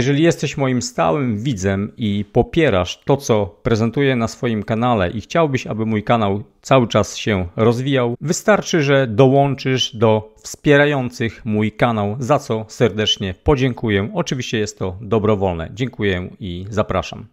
Jeżeli jesteś moim stałym widzem i popierasz to, co prezentuję na swoim kanale i chciałbyś, aby mój kanał cały czas się rozwijał, wystarczy, że dołączysz do wspierających mój kanał, za co serdecznie podziękuję. Oczywiście jest to dobrowolne. Dziękuję i zapraszam.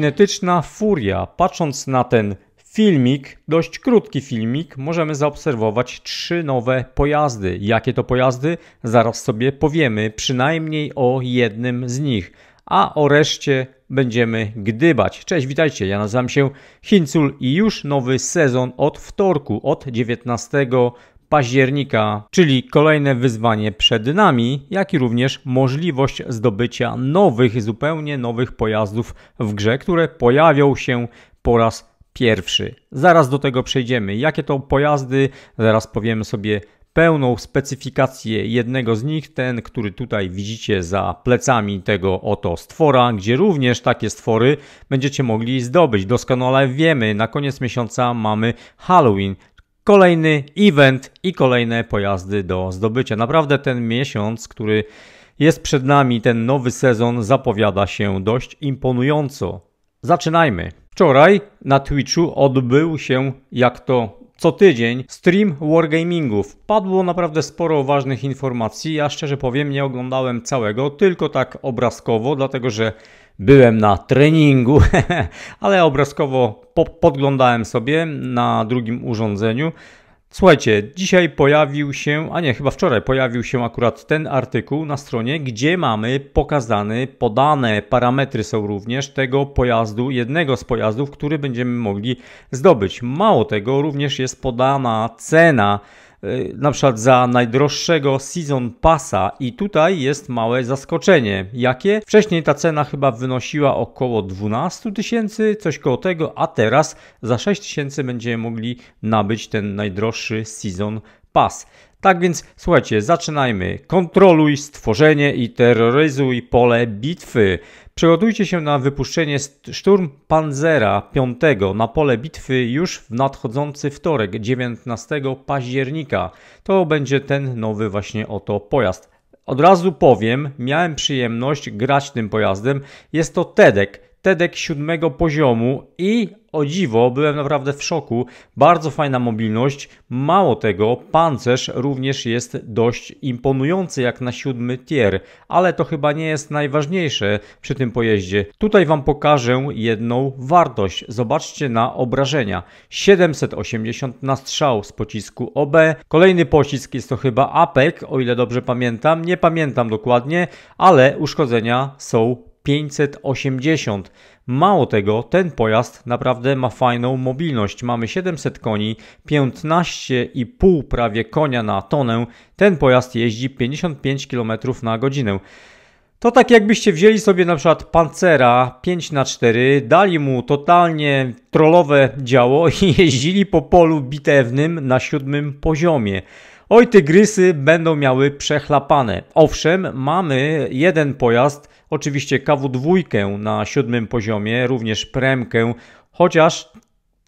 Kinetyczna Furia. Patrząc na ten filmik, dość krótki filmik, możemy zaobserwować trzy nowe pojazdy. Jakie to pojazdy? Zaraz sobie powiemy, przynajmniej o jednym z nich. A o reszcie będziemy gdybać. Cześć, witajcie, ja nazywam się Hincul i już nowy sezon od wtorku, od 19 października, czyli kolejne wyzwanie przed nami, jak i również możliwość zdobycia nowych, zupełnie nowych pojazdów w grze, które pojawią się po raz pierwszy. Zaraz do tego przejdziemy. Jakie to pojazdy? Zaraz powiemy sobie pełną specyfikację jednego z nich, ten, który tutaj widzicie za plecami tego oto stwora, gdzie również takie stwory będziecie mogli zdobyć. Doskonale wiemy, na koniec miesiąca mamy Halloween, kolejny event i kolejne pojazdy do zdobycia. Naprawdę ten miesiąc, który jest przed nami, ten nowy sezon zapowiada się dość imponująco. Zaczynajmy. Wczoraj na Twitchu odbył się, jak to co tydzień stream wargamingów. Padło naprawdę sporo ważnych informacji. Ja szczerze powiem, nie oglądałem całego, tylko tak obrazkowo, dlatego że byłem na treningu, ale obrazkowo podglądałem sobie na drugim urządzeniu. Słuchajcie, dzisiaj pojawił się, a nie, chyba wczoraj pojawił się akurat ten artykuł na stronie, gdzie mamy pokazane, podane parametry są również tego pojazdu, jednego z pojazdów, który będziemy mogli zdobyć. Mało tego, również jest podana cena Y, na przykład za najdroższego Season Passa i tutaj jest małe zaskoczenie. Jakie? Wcześniej ta cena chyba wynosiła około 12 tysięcy, coś koło tego, a teraz za 6 tysięcy będziemy mogli nabyć ten najdroższy Season Pass. Tak więc słuchajcie, zaczynajmy. Kontroluj stworzenie i terroryzuj pole bitwy. Przygotujcie się na wypuszczenie szturm Panzera V na pole bitwy już w nadchodzący wtorek, 19 października. To będzie ten nowy właśnie oto pojazd. Od razu powiem, miałem przyjemność grać tym pojazdem. Jest to TEDek. TEDx siódmego poziomu i o dziwo, byłem naprawdę w szoku. Bardzo fajna mobilność. Mało tego, pancerz również jest dość imponujący jak na siódmy tier, ale to chyba nie jest najważniejsze przy tym pojeździe. Tutaj Wam pokażę jedną wartość. Zobaczcie na obrażenia. 780 na strzał z pocisku OB. Kolejny pocisk jest to chyba APEC, o ile dobrze pamiętam. Nie pamiętam dokładnie, ale uszkodzenia są 580. Mało tego, ten pojazd naprawdę ma fajną mobilność. Mamy 700 koni, 15,5 prawie konia na tonę. Ten pojazd jeździ 55 km na godzinę. To tak jakbyście wzięli sobie na przykład Pancera 5x4, dali mu totalnie trollowe działo i jeździli po polu bitewnym na siódmym poziomie. Oj, tygrysy będą miały przechlapane. Owszem, mamy jeden pojazd, oczywiście KW2 na siódmym poziomie, również premkę, chociaż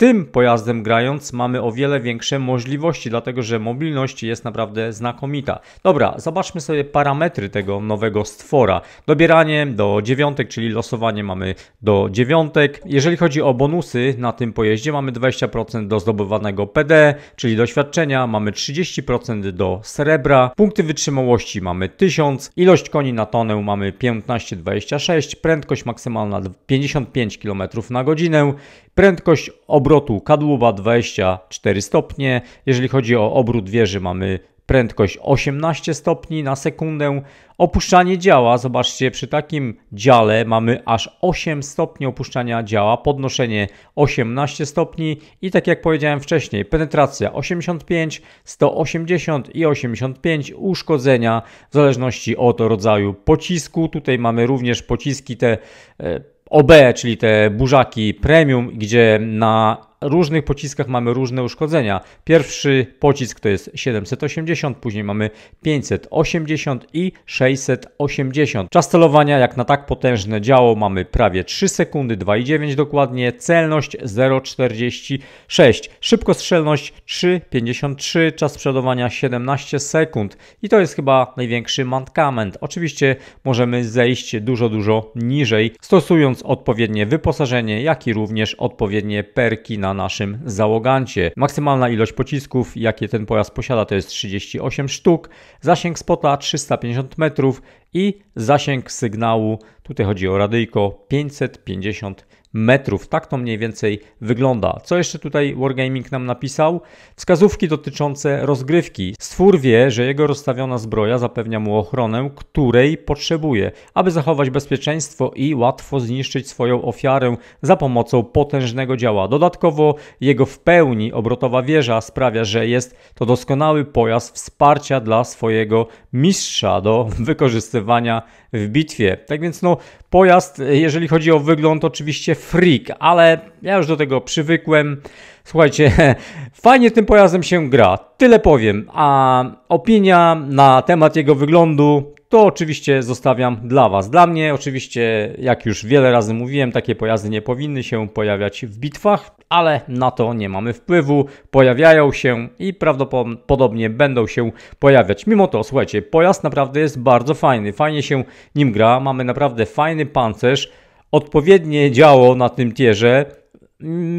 tym pojazdem grając mamy o wiele większe możliwości, dlatego że mobilność jest naprawdę znakomita. Dobra, zobaczmy sobie parametry tego nowego stwora. Dobieranie do dziewiątek, czyli losowanie mamy do dziewiątek. Jeżeli chodzi o bonusy na tym pojeździe, mamy 20% do zdobywanego PD, czyli doświadczenia, mamy 30% do srebra, punkty wytrzymałości mamy 1000, ilość koni na tonę mamy 15,26, prędkość maksymalna 55 km na godzinę, prędkość obrotu obrotu kadłuba 24 stopnie. Jeżeli chodzi o obrót wieży mamy prędkość 18 stopni na sekundę. Opuszczanie działa, zobaczcie, przy takim dziale mamy aż 8 stopni opuszczania działa, podnoszenie 18 stopni i tak jak powiedziałem wcześniej, penetracja 85, 180 i 85, uszkodzenia w zależności od rodzaju pocisku. Tutaj mamy również pociski te e, OB, czyli te burzaki premium, gdzie na różnych pociskach mamy różne uszkodzenia. Pierwszy pocisk to jest 780, później mamy 580 i 680. Czas celowania jak na tak potężne działo mamy prawie 3 sekundy, 2,9 dokładnie, celność 0,46, szybkostrzelność 3,53, czas sprzedawania 17 sekund i to jest chyba największy mankament. Oczywiście możemy zejść dużo, dużo niżej, stosując odpowiednie wyposażenie, jak i również odpowiednie perki na naszym załogancie. Maksymalna ilość pocisków, jakie ten pojazd posiada, to jest 38 sztuk, zasięg spota 350 metrów i zasięg sygnału, tutaj chodzi o radyjko, 550 metrów metrów. Tak to mniej więcej wygląda. Co jeszcze tutaj Wargaming nam napisał? Wskazówki dotyczące rozgrywki. Stwór wie, że jego rozstawiona zbroja zapewnia mu ochronę, której potrzebuje, aby zachować bezpieczeństwo i łatwo zniszczyć swoją ofiarę za pomocą potężnego działa. Dodatkowo jego w pełni obrotowa wieża sprawia, że jest to doskonały pojazd wsparcia dla swojego mistrza do wykorzystywania w bitwie. Tak więc no, pojazd, jeżeli chodzi o wygląd, oczywiście freak, ale ja już do tego przywykłem. Słuchajcie, fajnie tym pojazdem się gra, tyle powiem, a opinia na temat jego wyglądu to oczywiście zostawiam dla Was. Dla mnie oczywiście, jak już wiele razy mówiłem, takie pojazdy nie powinny się pojawiać w bitwach, ale na to nie mamy wpływu. Pojawiają się i prawdopodobnie będą się pojawiać. Mimo to, słuchajcie, pojazd naprawdę jest bardzo fajny. Fajnie się nim gra, mamy naprawdę fajny pancerz, odpowiednie działo na tym tierze.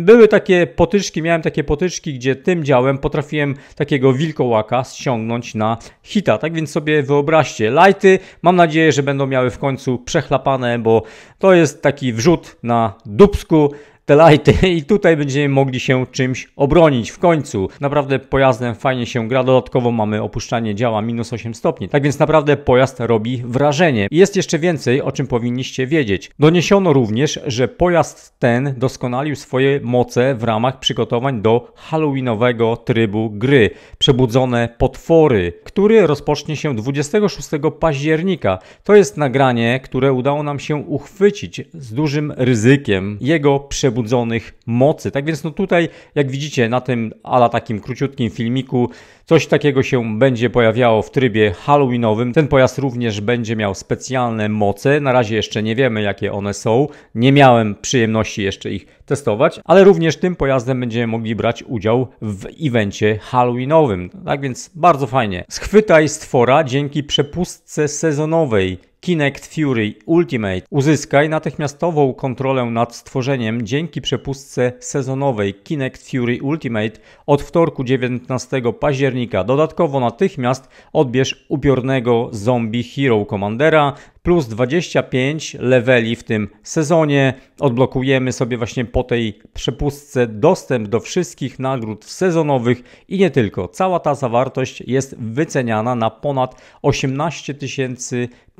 Były takie potyczki, miałem takie potyczki, gdzie tym działem potrafiłem takiego wilkołaka ściągnąć na hita. Tak więc sobie wyobraźcie, lighty mam nadzieję, że będą miały w końcu przechlapane, bo to jest taki wrzut na dubsku, te lighty i tutaj będziemy mogli się czymś obronić w końcu. Naprawdę pojazdem fajnie się gra, dodatkowo mamy opuszczanie działa minus 8 stopni, tak więc naprawdę pojazd robi wrażenie. jest jeszcze więcej, o czym powinniście wiedzieć. Doniesiono również, że pojazd ten doskonalił swoje moce w ramach przygotowań do halloweenowego trybu gry Przebudzone Potwory, który rozpocznie się 26 października. To jest nagranie, które udało nam się uchwycić z dużym ryzykiem jego przebudzenia przebudzonych mocy. Tak więc no tutaj, jak widzicie na tym ala takim króciutkim filmiku, Coś takiego się będzie pojawiało w trybie halloweenowym. Ten pojazd również będzie miał specjalne moce. Na razie jeszcze nie wiemy jakie one są. Nie miałem przyjemności jeszcze ich testować, ale również tym pojazdem będziemy mogli brać udział w evencie halloweenowym. Tak więc bardzo fajnie. Schwytaj stwora dzięki przepustce sezonowej Kinect Fury Ultimate. Uzyskaj natychmiastową kontrolę nad stworzeniem dzięki przepustce sezonowej Kinect Fury Ultimate od wtorku 19 października października. Dodatkowo natychmiast odbierz upiornego Zombie Hero Commandera plus 25 leveli w tym sezonie. Odblokujemy sobie właśnie po tej przepustce dostęp do wszystkich nagród sezonowych i nie tylko. Cała ta zawartość jest wyceniana na ponad 18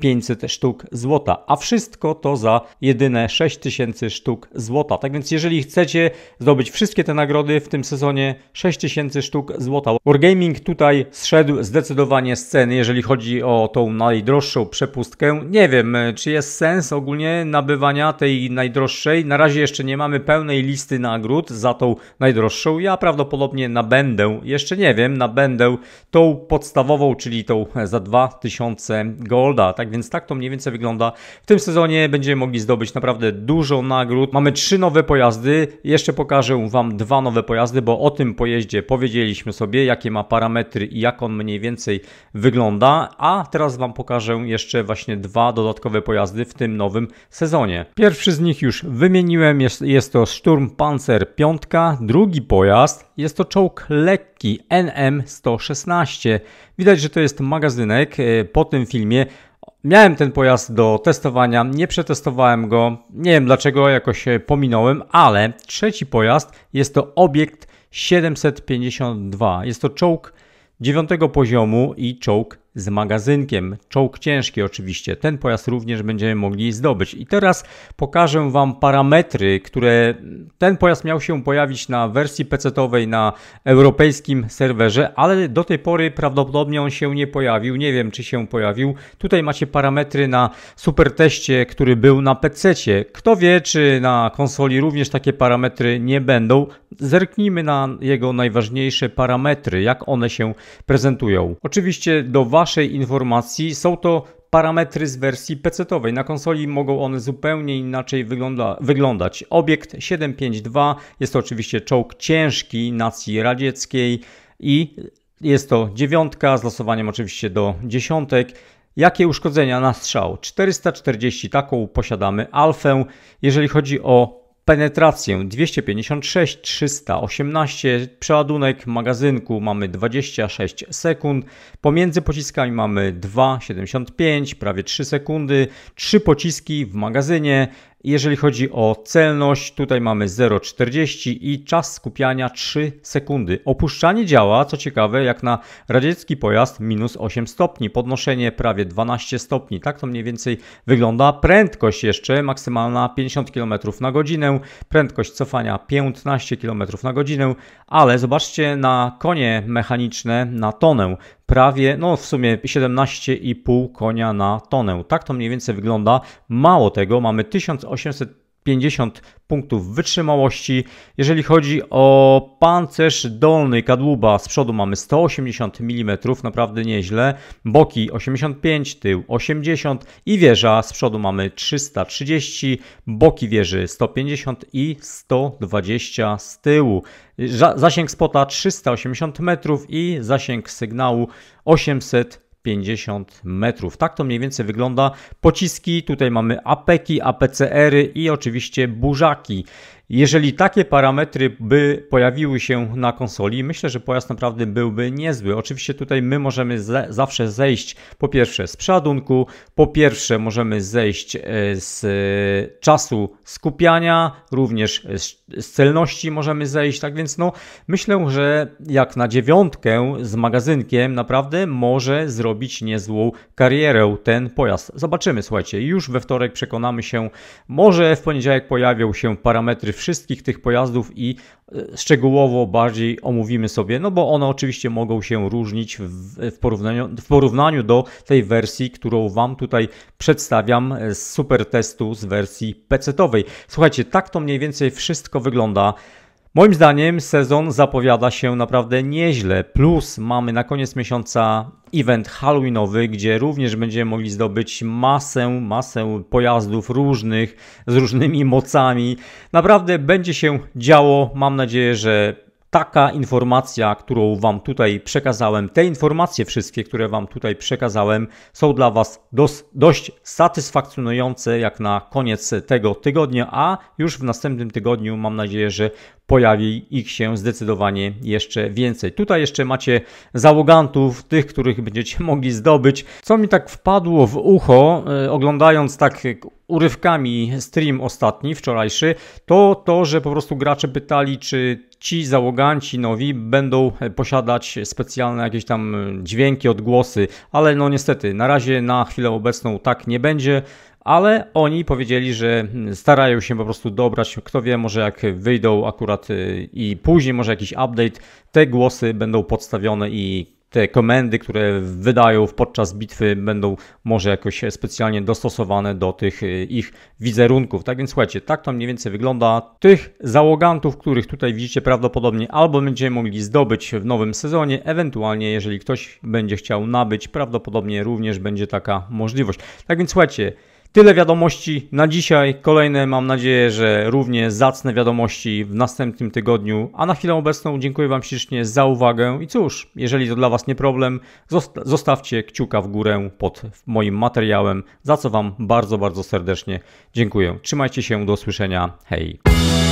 500 sztuk złota, a wszystko to za jedyne 6 sztuk złota. Tak więc jeżeli chcecie zdobyć wszystkie te nagrody w tym sezonie, 6 sztuk złota. Wargaming tutaj zszedł zdecydowanie z ceny, jeżeli chodzi o tą najdroższą przepustkę nie wiem, e, czy jest sens ogólnie nabywania tej najdroższej. Na razie jeszcze nie mamy pełnej listy nagród za tą najdroższą. Ja prawdopodobnie nabędę, jeszcze nie wiem, nabędę tą podstawową, czyli tą e, za 2000 golda. Tak więc tak to mniej więcej wygląda. W tym sezonie będziemy mogli zdobyć naprawdę dużo nagród. Mamy trzy nowe pojazdy. Jeszcze pokażę Wam dwa nowe pojazdy, bo o tym pojeździe powiedzieliśmy sobie, jakie ma parametry i jak on mniej więcej wygląda. A teraz Wam pokażę jeszcze właśnie dwa dodatkowe pojazdy w tym nowym sezonie. Pierwszy z nich już wymieniłem, jest, jest to Sturm Panzer 5, drugi pojazd jest to czołg lekki NM116. Widać, że to jest magazynek e, po tym filmie. Miałem ten pojazd do testowania, nie przetestowałem go, nie wiem dlaczego, jakoś pominąłem, ale trzeci pojazd jest to obiekt 752. Jest to czołg dziewiątego poziomu i czołg z magazynkiem, czołg ciężki oczywiście. Ten pojazd również będziemy mogli zdobyć. I teraz pokażę Wam parametry, które ten pojazd miał się pojawić na wersji PC-owej na europejskim serwerze, ale do tej pory prawdopodobnie on się nie pojawił. Nie wiem, czy się pojawił. Tutaj macie parametry na superteście, który był na PC-cie. Kto wie, czy na konsoli również takie parametry nie będą. Zerknijmy na jego najważniejsze parametry, jak one się prezentują. Oczywiście do Was Waszej informacji, są to parametry z wersji PC-owej. Na konsoli mogą one zupełnie inaczej wygląda, wyglądać. Obiekt 752 jest to oczywiście czołg ciężki nacji radzieckiej i jest to dziewiątka z losowaniem oczywiście do dziesiątek. Jakie uszkodzenia na strzał? 440 taką posiadamy alfę. Jeżeli chodzi o penetrację 256, 318, przeładunek magazynku mamy 26 sekund, pomiędzy pociskami mamy 2,75, prawie 3 sekundy, 3 pociski w magazynie, jeżeli chodzi o celność, tutaj mamy 0,40 i czas skupiania 3 sekundy. Opuszczanie działa, co ciekawe, jak na radziecki pojazd minus 8 stopni, podnoszenie prawie 12 stopni, tak to mniej więcej wygląda. Prędkość jeszcze maksymalna 50 km na godzinę, prędkość cofania 15 km na godzinę, ale zobaczcie na konie mechaniczne, na tonę prawie, no w sumie 17,5 konia na tonę. Tak to mniej więcej wygląda. Mało tego, mamy 1800 50 punktów wytrzymałości. Jeżeli chodzi o pancerz dolny kadłuba, z przodu mamy 180 mm, naprawdę nieźle. Boki 85, tył 80 i wieża z przodu mamy 330, boki wieży 150 i 120 z tyłu. Zasięg spota 380 metrów i zasięg sygnału 800 50 metrów. Tak to mniej więcej wygląda. Pociski, tutaj mamy apeki, apcr -y i oczywiście burzaki. Jeżeli takie parametry by pojawiły się na konsoli, myślę, że pojazd naprawdę byłby niezły. Oczywiście tutaj my możemy ze zawsze zejść po pierwsze z przeładunku, po pierwsze możemy zejść e, z e, czasu skupiania, również z celności możemy zejść, tak więc no myślę, że jak na dziewiątkę z magazynkiem naprawdę może zrobić niezłą karierę ten pojazd. Zobaczymy, słuchajcie, już we wtorek przekonamy się, może w poniedziałek pojawią się parametry wszystkich tych pojazdów i e, szczegółowo bardziej omówimy sobie, no bo one oczywiście mogą się różnić w porównaniu, w porównaniu do tej wersji, którą Wam tutaj przedstawiam e, z super testu z wersji PC-owej. Słuchajcie, tak to mniej więcej wszystko wygląda. Moim zdaniem sezon zapowiada się naprawdę nieźle. Plus mamy na koniec miesiąca event Halloweenowy, gdzie również będziemy mogli zdobyć masę, masę pojazdów różnych, z różnymi mocami. Naprawdę będzie się działo. Mam nadzieję, że taka informacja, którą Wam tutaj przekazałem, te informacje wszystkie, które Wam tutaj przekazałem, są dla Was dos, dość satysfakcjonujące jak na koniec tego tygodnia, a już w następnym tygodniu mam nadzieję, że pojawi ich się zdecydowanie jeszcze więcej. Tutaj jeszcze macie załogantów, tych, których będziecie mogli zdobyć. Co mi tak wpadło w ucho, e, oglądając tak urywkami stream ostatni, wczorajszy, to to, że po prostu gracze pytali, czy ci załoganci nowi będą posiadać specjalne jakieś tam dźwięki, odgłosy, ale no niestety na razie na chwilę obecną tak nie będzie ale oni powiedzieli, że starają się po prostu dobrać. Kto wie, może jak wyjdą akurat y, i później, może jakiś update, te głosy będą podstawione i te komendy, które wydają podczas bitwy, będą może jakoś specjalnie dostosowane do tych y, ich wizerunków. Tak więc słuchajcie, tak to mniej więcej wygląda. Tych załogantów, których tutaj widzicie, prawdopodobnie albo będziemy mogli zdobyć w nowym sezonie, ewentualnie jeżeli ktoś będzie chciał nabyć, prawdopodobnie również będzie taka możliwość. Tak więc słuchajcie. Tyle wiadomości na dzisiaj. Kolejne mam nadzieję, że równie zacne wiadomości w następnym tygodniu. A na chwilę obecną dziękuję Wam ślicznie za uwagę. I cóż, jeżeli to dla Was nie problem, zostawcie kciuka w górę pod moim materiałem, za co Wam bardzo, bardzo serdecznie dziękuję. Trzymajcie się, do usłyszenia. Hej!